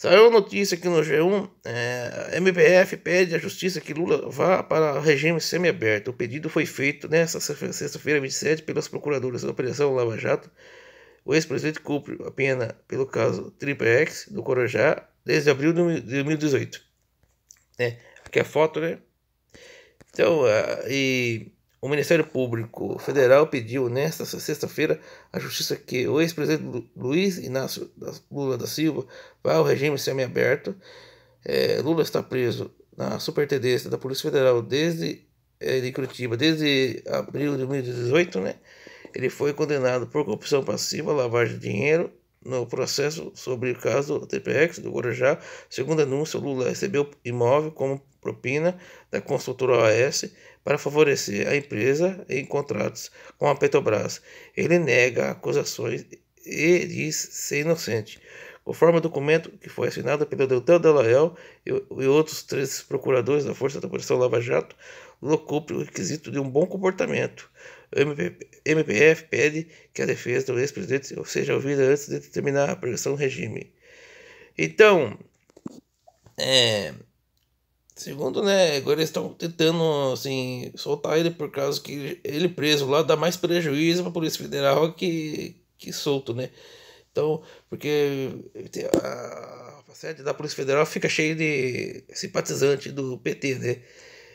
Saiu notícia aqui no G1, é, MPF pede à justiça que Lula vá para regime semiaberto. O pedido foi feito nesta sexta-feira 27 pelas procuradoras da Operação Lava Jato. O ex-presidente cumpre a pena pelo caso Tripex do Corujá desde abril de 2018. É, aqui a foto, né? Então, uh, e o Ministério Público Federal pediu nesta sexta-feira à Justiça que o ex-presidente Luiz Inácio Lula da Silva vá ao regime semiaberto. É, Lula está preso na superintendência da Polícia Federal desde é, de Curitiba desde abril de 2018, né? Ele foi condenado por corrupção passiva, lavagem de dinheiro no processo sobre o caso TPX do Guarujá. Segundo anúncio, Lula recebeu imóvel como propina da construtora OAS para favorecer a empresa em contratos com a Petrobras. Ele nega acusações e diz ser inocente. Conforme o documento que foi assinado pelo Deltan Dallagnol e, e outros três procuradores da Força da Operação Lava Jato, Lula cumpre o requisito de um bom comportamento. O MPF pede que a defesa do ex-presidente seja ouvida antes de determinar a progressão do regime. Então, é, segundo, né, agora eles estão tentando, assim, soltar ele por causa que ele preso lá dá mais prejuízo para a Polícia Federal que, que solto, né? Então, porque a, a sede da Polícia Federal fica cheia de simpatizante do PT, né?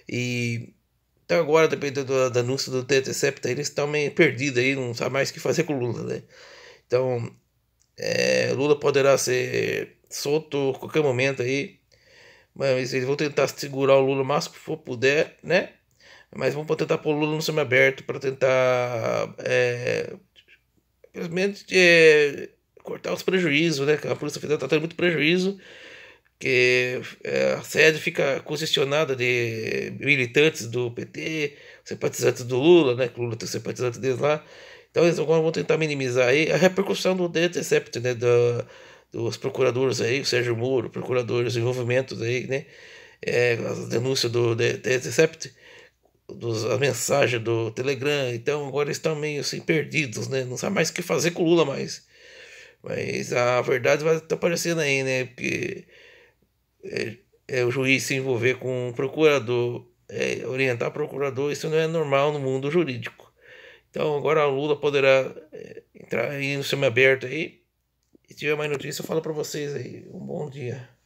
E então agora, dependendo do, do anúncio do TTCEPTA, eles estão meio perdidos aí, não sabe mais o que fazer com o Lula, né? Então, é, Lula poderá ser solto a qualquer momento aí, mas eles vão tentar segurar o Lula o máximo que for puder, né? Mas vão tentar pôr o Lula no semi-aberto para tentar, é, pelo menos, é, cortar os prejuízos, né? A Polícia Federal está tendo muito prejuízo que é, a sede fica congestionada de militantes do PT, simpatizantes do Lula, né? Que Lula tem simpatizantes deles lá. Então eles agora vão tentar minimizar aí a repercussão do Intercept, né? Da, dos procuradores aí, o Sérgio Moro, procuradores, envolvimentos aí, né? É, as denúncias do Intercept, dos, a mensagem do Telegram. Então agora eles estão meio assim perdidos, né? Não sabe mais o que fazer com o Lula mais. Mas a verdade vai estar tá aparecendo aí, né? Porque é, é, o juiz se envolver com o procurador, é, orientar o procurador, isso não é normal no mundo jurídico. Então agora a Lula poderá é, entrar aí no aberto aí. E se tiver mais notícia, eu falo para vocês aí. Um bom dia.